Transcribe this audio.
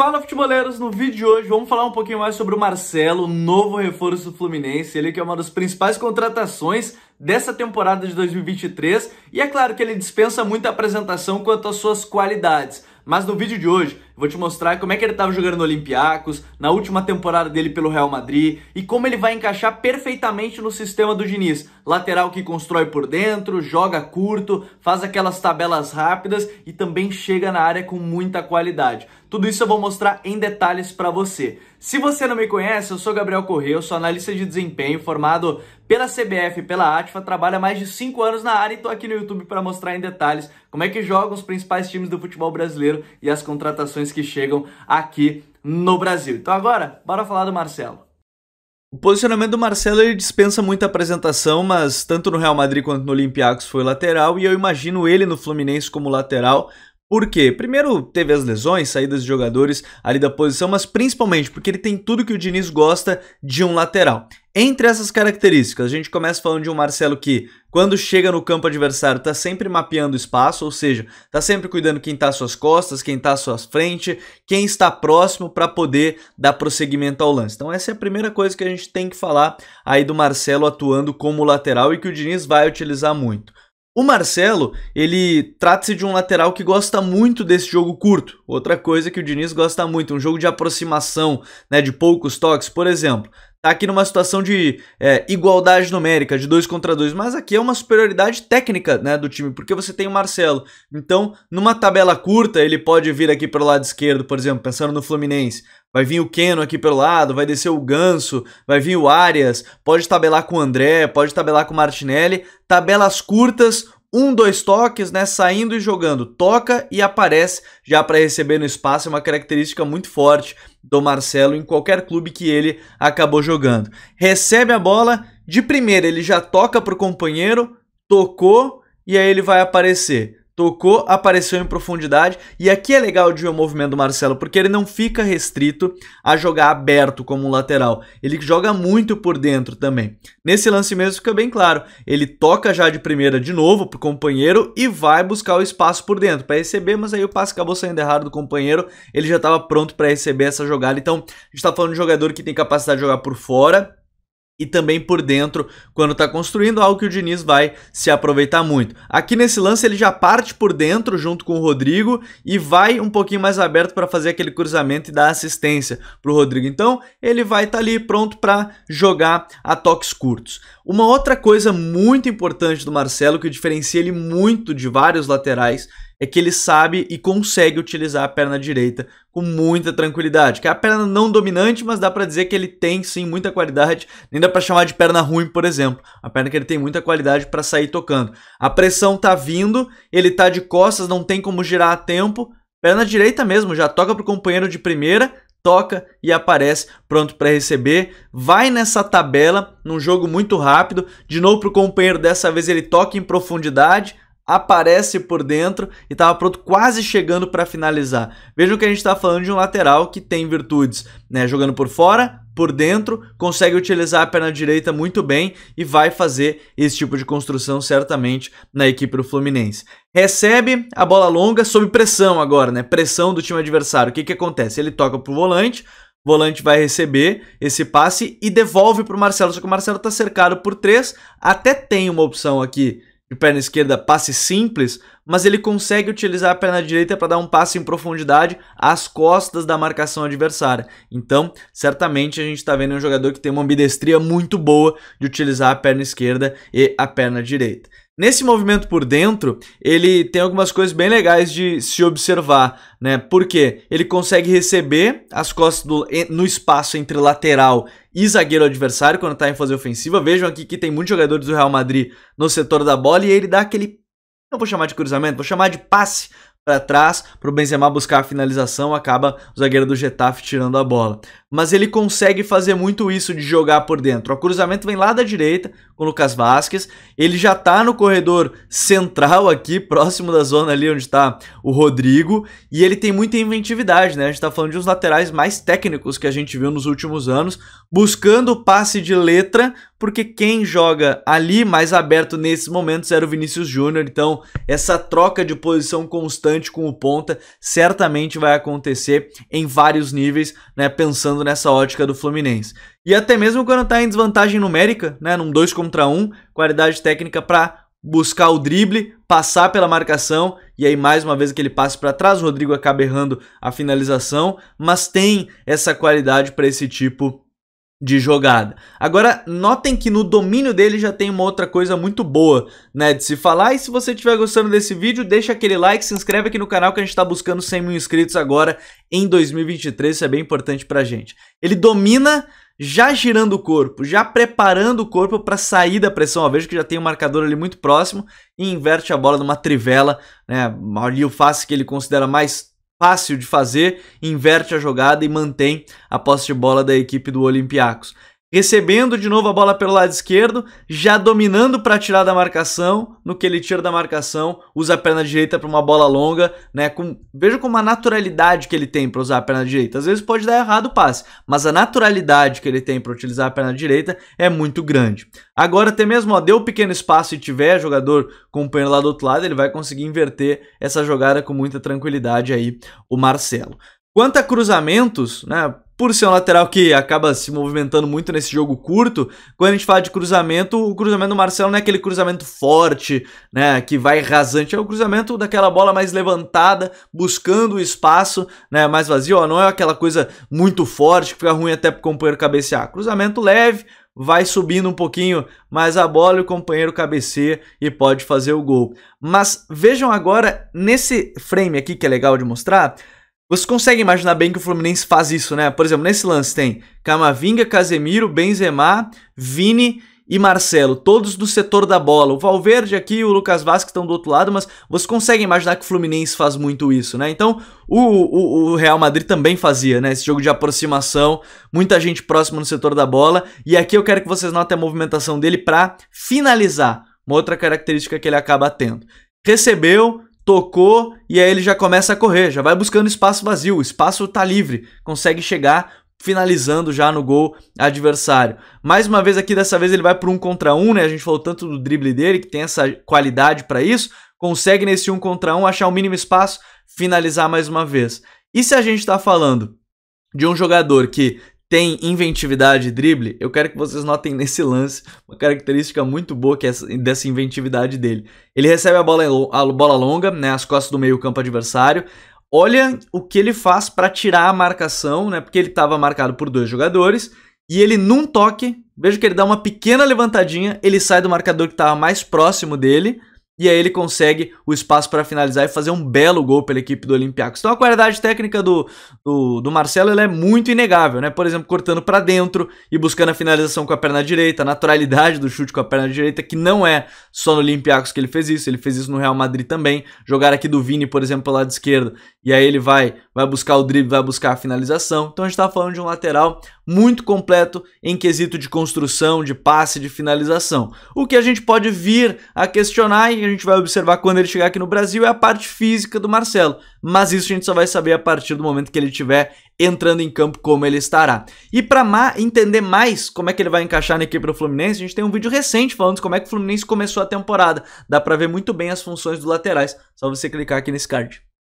Fala futeboleros, no vídeo de hoje vamos falar um pouquinho mais sobre o Marcelo, o novo reforço do Fluminense, ele que é uma das principais contratações dessa temporada de 2023, e é claro que ele dispensa muita apresentação quanto às suas qualidades, mas no vídeo de hoje Vou te mostrar como é que ele estava jogando no Olympiacos, na última temporada dele pelo Real Madrid e como ele vai encaixar perfeitamente no sistema do Diniz. Lateral que constrói por dentro, joga curto, faz aquelas tabelas rápidas e também chega na área com muita qualidade. Tudo isso eu vou mostrar em detalhes para você. Se você não me conhece, eu sou Gabriel Corrêa, sou analista de desempenho formado pela CBF e pela Atifa, trabalho há mais de 5 anos na área e estou aqui no YouTube para mostrar em detalhes como é que jogam os principais times do futebol brasileiro e as contratações jogadores que chegam aqui no Brasil. Então agora, bora falar do Marcelo. O posicionamento do Marcelo ele dispensa muita apresentação, mas tanto no Real Madrid quanto no Olympiacos foi lateral e eu imagino ele no Fluminense como lateral. Por quê? Primeiro, teve as lesões, saídas de jogadores ali da posição, mas principalmente porque ele tem tudo que o Diniz gosta de um lateral. Entre essas características, a gente começa falando de um Marcelo que, quando chega no campo adversário, está sempre mapeando espaço, ou seja, está sempre cuidando quem está às suas costas, quem está à sua frente, quem está próximo para poder dar prosseguimento ao lance. Então essa é a primeira coisa que a gente tem que falar aí do Marcelo atuando como lateral e que o Diniz vai utilizar muito. O Marcelo, ele trata-se de um lateral que gosta muito desse jogo curto. Outra coisa que o Diniz gosta muito, um jogo de aproximação, né, de poucos toques, por exemplo tá aqui numa situação de é, igualdade numérica, de dois contra dois, mas aqui é uma superioridade técnica né, do time, porque você tem o Marcelo. Então, numa tabela curta, ele pode vir aqui pelo lado esquerdo, por exemplo, pensando no Fluminense. Vai vir o Keno aqui pelo lado, vai descer o Ganso, vai vir o Arias, pode tabelar com o André, pode tabelar com o Martinelli. Tabelas curtas, um, dois toques, né, saindo e jogando, toca e aparece já para receber no espaço, é uma característica muito forte do Marcelo em qualquer clube que ele acabou jogando. Recebe a bola, de primeira ele já toca para o companheiro, tocou e aí ele vai aparecer tocou, apareceu em profundidade. E aqui é legal de ver o movimento do Marcelo, porque ele não fica restrito a jogar aberto como um lateral. Ele joga muito por dentro também. Nesse lance mesmo fica bem claro. Ele toca já de primeira de novo pro companheiro e vai buscar o espaço por dentro para receber, mas aí o passe acabou saindo errado do companheiro. Ele já estava pronto para receber essa jogada. Então, a gente está falando de um jogador que tem capacidade de jogar por fora e também por dentro quando está construindo, algo que o Diniz vai se aproveitar muito. Aqui nesse lance ele já parte por dentro junto com o Rodrigo e vai um pouquinho mais aberto para fazer aquele cruzamento e dar assistência para o Rodrigo. Então ele vai estar tá ali pronto para jogar a toques curtos. Uma outra coisa muito importante do Marcelo que diferencia ele muito de vários laterais é que ele sabe e consegue utilizar a perna direita com muita tranquilidade. Que é a perna não dominante, mas dá para dizer que ele tem sim muita qualidade, nem dá para chamar de perna ruim, por exemplo. A perna que ele tem muita qualidade para sair tocando. A pressão tá vindo, ele tá de costas, não tem como girar a tempo. Perna direita mesmo, já toca pro companheiro de primeira, toca e aparece pronto para receber. Vai nessa tabela, num jogo muito rápido, de novo pro companheiro, dessa vez ele toca em profundidade, aparece por dentro e estava pronto, quase chegando para finalizar. Vejam que a gente está falando de um lateral que tem virtudes, né? Jogando por fora, por dentro, consegue utilizar a perna direita muito bem e vai fazer esse tipo de construção certamente na equipe do Fluminense. Recebe a bola longa sob pressão agora, né? Pressão do time adversário. O que, que acontece? Ele toca pro volante, volante vai receber esse passe e devolve para o Marcelo. Só que o Marcelo está cercado por três. Até tem uma opção aqui de perna esquerda passe simples, mas ele consegue utilizar a perna direita para dar um passe em profundidade às costas da marcação adversária. Então, certamente a gente está vendo um jogador que tem uma ambidestria muito boa de utilizar a perna esquerda e a perna direita. Nesse movimento por dentro, ele tem algumas coisas bem legais de se observar, né? Porque ele consegue receber as costas do, no espaço entre lateral e zagueiro adversário quando está em fase ofensiva. Vejam aqui que tem muitos jogadores do Real Madrid no setor da bola e ele dá aquele não vou chamar de cruzamento, vou chamar de passe para trás para o Benzema buscar a finalização, acaba o zagueiro do Getafe tirando a bola mas ele consegue fazer muito isso de jogar por dentro. O cruzamento vem lá da direita com o Lucas Vasquez, ele já tá no corredor central aqui, próximo da zona ali onde está o Rodrigo, e ele tem muita inventividade, né? A gente está falando de uns laterais mais técnicos que a gente viu nos últimos anos, buscando o passe de letra, porque quem joga ali mais aberto nesses momentos era o Vinícius Júnior, então essa troca de posição constante com o ponta certamente vai acontecer em vários níveis, né? Pensando pensando nessa ótica do Fluminense. E até mesmo quando está em desvantagem numérica, né, num 2 contra 1, um, qualidade técnica para buscar o drible, passar pela marcação e aí mais uma vez que ele passe para trás, o Rodrigo acaba errando a finalização, mas tem essa qualidade para esse tipo de jogada. Agora, notem que no domínio dele já tem uma outra coisa muito boa, né, de se falar. E se você estiver gostando desse vídeo, deixa aquele like, se inscreve aqui no canal que a gente está buscando 100 mil inscritos agora em 2023, isso é bem importante pra gente. Ele domina já girando o corpo, já preparando o corpo para sair da pressão. Ó, vejo que já tem um marcador ali muito próximo e inverte a bola numa trivela, né, ali o face que ele considera mais fácil de fazer, inverte a jogada e mantém a posse de bola da equipe do Olympiacos recebendo de novo a bola pelo lado esquerdo, já dominando para tirar da marcação. No que ele tira da marcação, usa a perna direita para uma bola longa, né? Com, veja como a naturalidade que ele tem para usar a perna direita. Às vezes pode dar errado o passe, mas a naturalidade que ele tem para utilizar a perna direita é muito grande. Agora até mesmo, ó, deu um pequeno espaço e tiver jogador companheiro lá do outro lado, ele vai conseguir inverter essa jogada com muita tranquilidade aí, o Marcelo. Quanto a cruzamentos, né? por ser um lateral que acaba se movimentando muito nesse jogo curto, quando a gente fala de cruzamento, o cruzamento do Marcelo não é aquele cruzamento forte, né, que vai rasante, é o cruzamento daquela bola mais levantada, buscando o espaço, né, mais vazio, ó, não é aquela coisa muito forte que fica ruim até pro companheiro cabecear. Cruzamento leve, vai subindo um pouquinho mais a bola e o companheiro cabeceia e pode fazer o gol. Mas vejam agora nesse frame aqui que é legal de mostrar, você consegue imaginar bem que o Fluminense faz isso, né? Por exemplo, nesse lance tem Camavinga, Casemiro, Benzema, Vini e Marcelo, todos do setor da bola. O Valverde aqui e o Lucas Vasque estão do outro lado, mas você consegue imaginar que o Fluminense faz muito isso, né? Então, o, o, o, Real Madrid também fazia, né? Esse jogo de aproximação, muita gente próxima no setor da bola. E aqui eu quero que vocês notem a movimentação dele para finalizar. Uma outra característica que ele acaba tendo. Recebeu, tocou e aí ele já começa a correr, já vai buscando espaço vazio, o espaço tá livre, consegue chegar finalizando já no gol adversário. Mais uma vez aqui, dessa vez ele vai para um contra um, né? A gente falou tanto do drible dele, que tem essa qualidade para isso, consegue nesse um contra um achar o mínimo espaço, finalizar mais uma vez. E se a gente está falando de um jogador que tem inventividade e drible, eu quero que vocês notem nesse lance uma característica muito boa que é dessa inventividade dele. Ele recebe a bola, a bola longa, né, as costas do meio-campo adversário. Olha o que ele faz para tirar a marcação, né? Porque ele estava marcado por dois jogadores e ele num toque, veja que ele dá uma pequena levantadinha, ele sai do marcador que estava mais próximo dele e aí ele consegue o espaço para finalizar e fazer um belo gol pela equipe do Olympiacos. Então a qualidade técnica do, do, do Marcelo é muito inegável, né? Por exemplo, cortando para dentro e buscando a finalização com a perna direita, a naturalidade do chute com a perna direita, que não é só no Olympiacos que ele fez isso, ele fez isso no Real Madrid também. Jogar aqui do Vini, por exemplo, o lado esquerdo, e aí ele vai, vai buscar o drible, vai buscar a finalização. Então a gente está falando de um lateral muito completo em quesito de construção, de passe, de finalização. O que a gente pode vir a questionar e a gente vai observar quando ele chegar aqui no Brasil é a parte física do Marcelo, mas isso a gente só vai saber a partir do momento que ele tiver entrando em campo como ele estará. E para ma entender mais como é que ele vai encaixar na equipe do Fluminense, a gente tem um vídeo recente falando de como é que o Fluminense começou a temporada. Dá para ver muito bem as funções dos laterais, só você clicar aqui nesse card.